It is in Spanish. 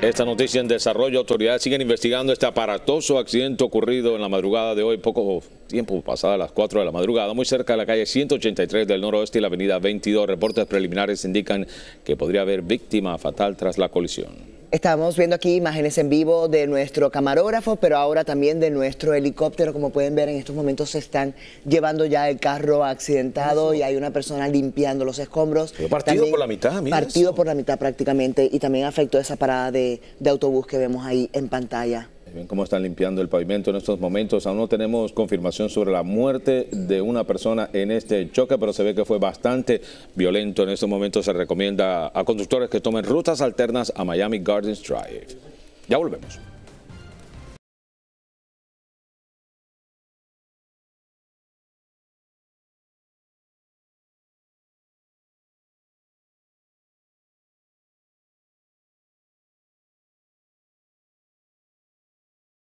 Esta noticia en desarrollo, autoridades siguen investigando este aparatoso accidente ocurrido en la madrugada de hoy, poco tiempo pasada las 4 de la madrugada, muy cerca de la calle 183 del noroeste y la avenida 22. Reportes preliminares indican que podría haber víctima fatal tras la colisión. Estamos viendo aquí imágenes en vivo de nuestro camarógrafo, pero ahora también de nuestro helicóptero. Como pueden ver, en estos momentos se están llevando ya el carro accidentado y hay una persona limpiando los escombros. partido por la mitad, Partido por la mitad prácticamente y también afectó esa parada de autobús que vemos ahí en pantalla. Ven cómo están limpiando el pavimento en estos momentos. Aún no tenemos confirmación sobre la muerte de una persona en este choque, pero se ve que fue bastante violento. En estos momentos se recomienda a conductores que tomen rutas alternas a Miami Gardens Drive. Ya volvemos.